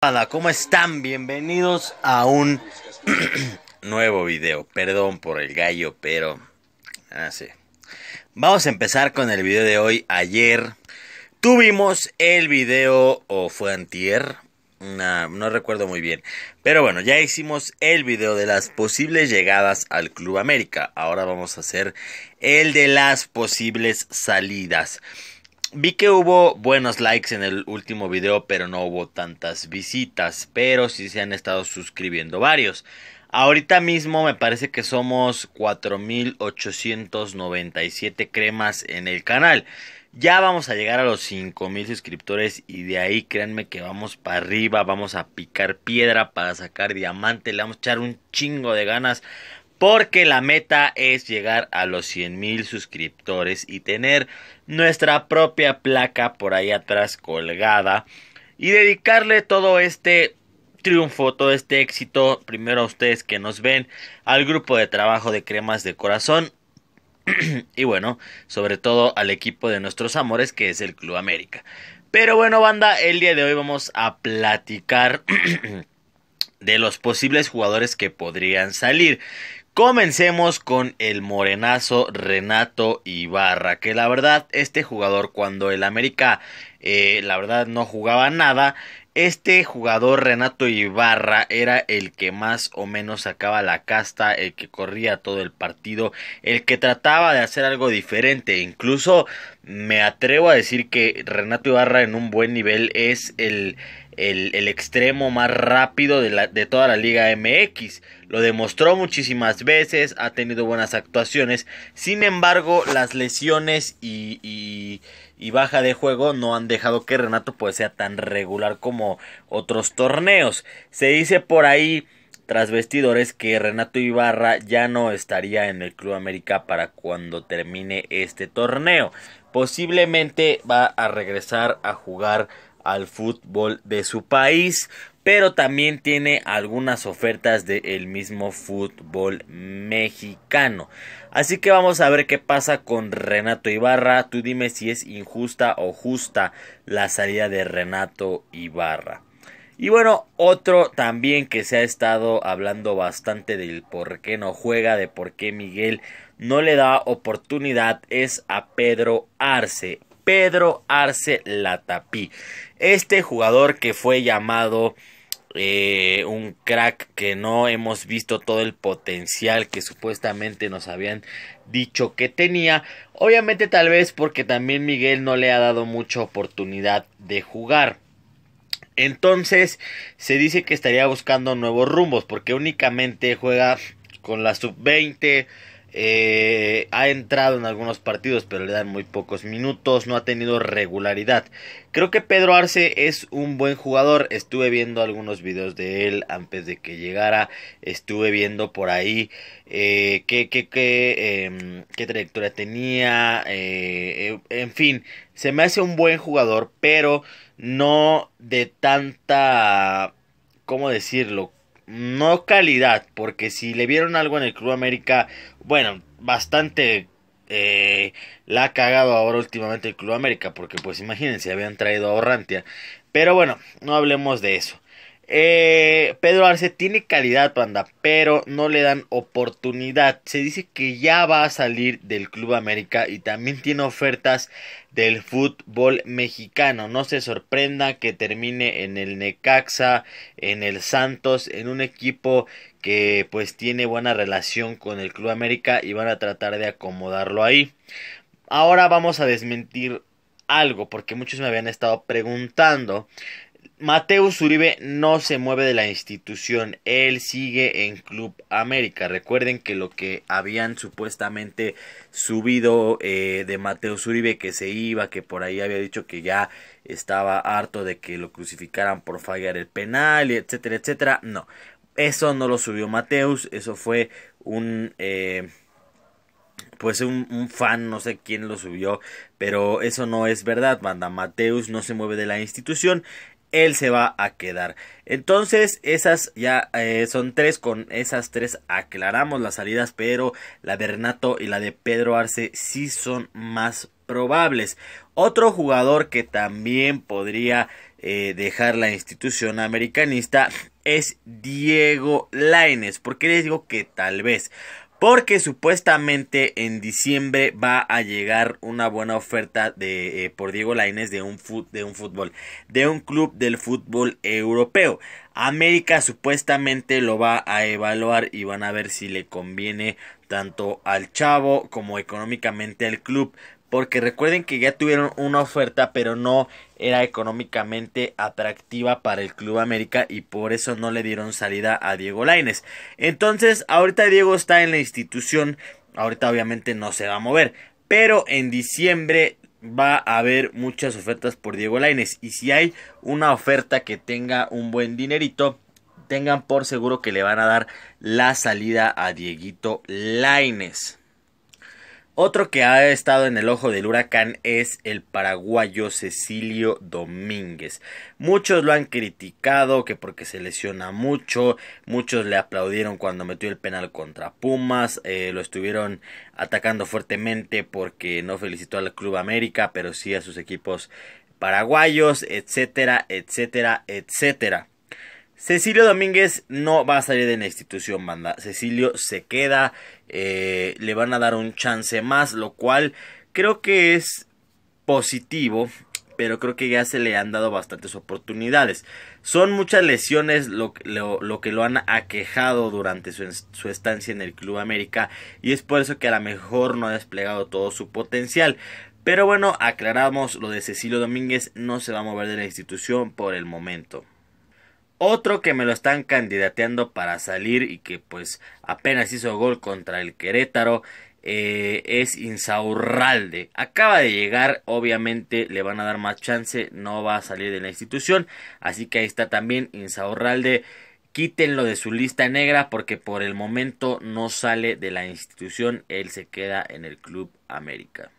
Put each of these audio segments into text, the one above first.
Hola, ¿cómo están? Bienvenidos a un nuevo video. Perdón por el gallo, pero... Ah, sí. Vamos a empezar con el video de hoy. Ayer tuvimos el video, o fue antier, no recuerdo muy bien. Pero bueno, ya hicimos el video de las posibles llegadas al Club América. Ahora vamos a hacer el de las posibles salidas. Vi que hubo buenos likes en el último video, pero no hubo tantas visitas, pero sí se han estado suscribiendo varios. Ahorita mismo me parece que somos 4.897 cremas en el canal. Ya vamos a llegar a los 5.000 suscriptores y de ahí créanme que vamos para arriba, vamos a picar piedra para sacar diamante, le vamos a echar un chingo de ganas porque la meta es llegar a los 100,000 suscriptores y tener nuestra propia placa por ahí atrás colgada y dedicarle todo este triunfo, todo este éxito, primero a ustedes que nos ven, al grupo de trabajo de cremas de corazón y bueno, sobre todo al equipo de nuestros amores que es el Club América. Pero bueno, banda, el día de hoy vamos a platicar de los posibles jugadores que podrían salir. Comencemos con el morenazo Renato Ibarra, que la verdad este jugador cuando el América eh, la verdad no jugaba nada, este jugador Renato Ibarra era el que más o menos sacaba la casta, el que corría todo el partido, el que trataba de hacer algo diferente, incluso me atrevo a decir que Renato Ibarra en un buen nivel es el el, extremo más rápido de, toda la Liga MX. Lo demostró muchísimas veces, ha tenido buenas actuaciones. Sin embargo, las lesiones y, baja de juego no han dejado que Renato pues, sea tan regular como otros torneos. Se dice por ahí tras vestidores que Renato Ibarra ya no estaría en el Club América para cuando termine este torneo. Posiblemente va a regresar a jugar al fútbol de su país, pero también tiene algunas ofertas del mismo fútbol mexicano. Así que vamos a ver qué pasa con Renato Ibarra. Tú dime si es injusta o justa la salida de Renato Ibarra. Y bueno, otro también que se ha estado hablando bastante del por qué no juega, de por qué Miguel no le da oportunidad, es a Pedro Arce. Pedro Arce Latapí. Este jugador que fue llamado eh, un crack que no hemos visto todo el potencial que supuestamente nos habían dicho que tenía. Obviamente tal vez porque también Miguel no le ha dado mucha oportunidad de jugar. Entonces se dice que estaría buscando nuevos rumbos porque únicamente juega con la sub-20, eh, ha entrado en algunos partidos, pero le dan muy pocos minutos. No ha tenido regularidad. Creo que Pedro Arce es un buen jugador. Estuve viendo algunos videos de él antes de que llegara. Estuve viendo por ahí eh, qué, qué, em, trayectoria tenía. Eh, em, en fin, se me hace un buen jugador, pero no de tanta. ¿Cómo decirlo? no calidad, porque si le vieron algo en el Club América, bueno, bastante eh, la ha cagado ahora últimamente el Club América, porque pues imagínense, habían traído a Orrantia. Pero bueno, no hablemos de eso. Eh, Pedro Arce tiene calidad, panda, pero no le dan oportunidad. Se dice que ya va a salir del Club América y también tiene ofertas del fútbol mexicano. No se sorprenda que termine en el Necaxa, en el Santos, en un equipo que pues tiene buena relación con el Club América y van a tratar de acomodarlo ahí. Ahora vamos a desmentir algo porque muchos me habían estado preguntando Mateus Uribe no se mueve de la institución, él sigue en Club América. Recuerden que lo que habían supuestamente subido eh, de Mateus Uribe, que se iba, que por ahí había dicho que ya estaba harto de que lo crucificaran por fallar el penal, etcétera, etcétera. No, eso no lo subió Mateus, eso fue un... Eh, pues un, un, fan, no sé quién lo subió, pero eso no es verdad, banda. Mateus no se mueve de la institución, él se va a quedar. Entonces, esas ya eh, son tres. Con esas tres aclaramos las salidas, pero la de Renato y la de Pedro Arce sí son más probables. Otro jugador que también podría eh, dejar la institución americanista es Diego Laines. porque les digo que tal vez? Porque supuestamente en diciembre va a llegar una buena oferta de, eh, por Diego Lainez de un, de un fútbol, de un club del fútbol europeo. América supuestamente lo va a evaluar y van a ver si le conviene tanto al chavo como económicamente al club porque recuerden que ya tuvieron una oferta, pero no era económicamente atractiva para el Club América y por eso no le dieron salida a Diego Laines. Entonces, ahorita Diego está en la institución, ahorita obviamente no se va a mover, pero en diciembre va a haber muchas ofertas por Diego Laines y si hay una oferta que tenga un buen dinerito, tengan por seguro que le van a dar la salida a Dieguito Laines. Otro que ha estado en el ojo del huracán es el paraguayo Cecilio Domínguez. Muchos lo han criticado que porque se lesiona mucho, muchos le aplaudieron cuando metió el penal contra Pumas, eh, lo estuvieron atacando fuertemente porque no felicitó al Club América, pero sí a sus equipos paraguayos, etcétera, etcétera, etcétera. Cecilio Domínguez no va a salir de la institución, banda. Cecilio se queda, eh, le van a dar un chance más, lo cual creo que es positivo, pero creo que ya se le han dado bastantes oportunidades. Son muchas lesiones lo, que lo han aquejado durante su, su, estancia en el Club América y es por eso que a lo mejor no ha desplegado todo su potencial. Pero bueno, aclaramos lo de Cecilio Domínguez, no se va a mover de la institución por el momento. Otro que me lo están candidateando para salir y que pues apenas hizo gol contra el Querétaro eh, es Insaurralde. Acaba de llegar, obviamente le van a dar más chance, no va a salir de la institución. Así que ahí está también Insaurralde. Quítenlo de su lista negra porque por el momento no sale de la institución, él se queda en el Club América.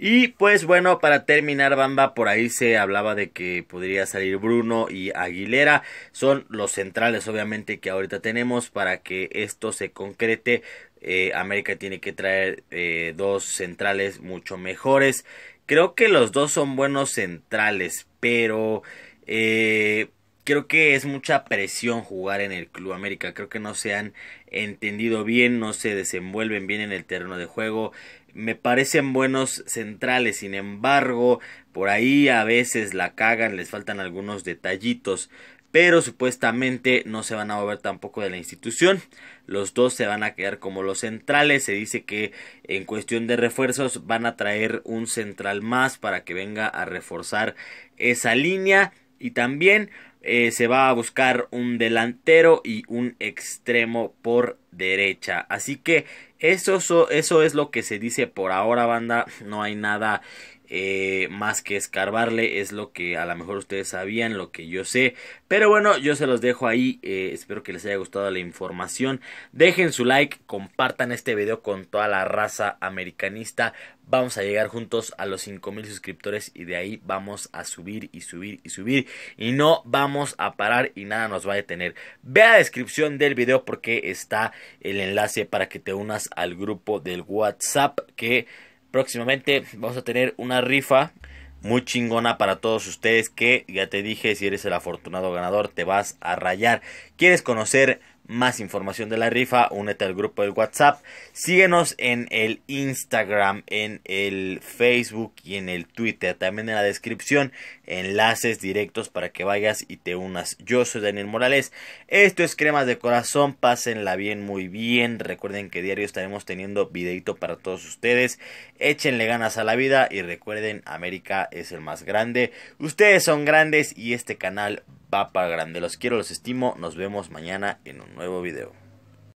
Y pues bueno, para terminar, bamba, por ahí se hablaba de que podría salir Bruno y Aguilera. Son los centrales, obviamente, que ahorita tenemos para que esto se concrete. Eh, América tiene que traer eh, dos centrales mucho mejores. Creo que los dos son buenos centrales, pero eh, creo que es mucha presión jugar en el Club América. Creo que no se han entendido bien, no se desenvuelven bien en el terreno de juego me parecen buenos centrales, sin embargo, por ahí a veces la cagan, les faltan algunos detallitos, pero supuestamente no se van a mover tampoco de la institución. Los dos se van a quedar como los centrales. Se dice que en cuestión de refuerzos van a traer un central más para que venga a reforzar esa línea. Y también eh, se va a buscar un delantero y un extremo por derecha. Así que eso, eso es lo que se dice por ahora, banda. No hay nada eh, más que escarbarle es lo que a lo mejor ustedes sabían, lo que yo sé. Pero bueno, yo se los dejo ahí. Eh, espero que les haya gustado la información. Dejen su like, compartan este video con toda la raza americanista. Vamos a llegar juntos a los 5000 suscriptores y de ahí vamos a subir y subir y subir. Y no vamos a parar y nada nos va a detener. Ve la descripción del video porque está el enlace para que te unas al grupo del WhatsApp que próximamente vamos a tener una rifa muy chingona para todos ustedes que ya te dije si eres el afortunado ganador te vas a rayar. ¿Quieres conocer más información de la rifa, únete al grupo del WhatsApp, síguenos en el Instagram, en el Facebook y en el Twitter. También en la descripción, enlaces directos para que vayas y te unas. Yo soy Daniel Morales, esto es Cremas de Corazón, pásenla bien, muy bien. Recuerden que diario estaremos teniendo videito para todos ustedes. Échenle ganas a la vida y recuerden, América es el más grande. Ustedes son grandes y este canal papa grande. Los quiero, los estimo. Nos vemos mañana en un nuevo video.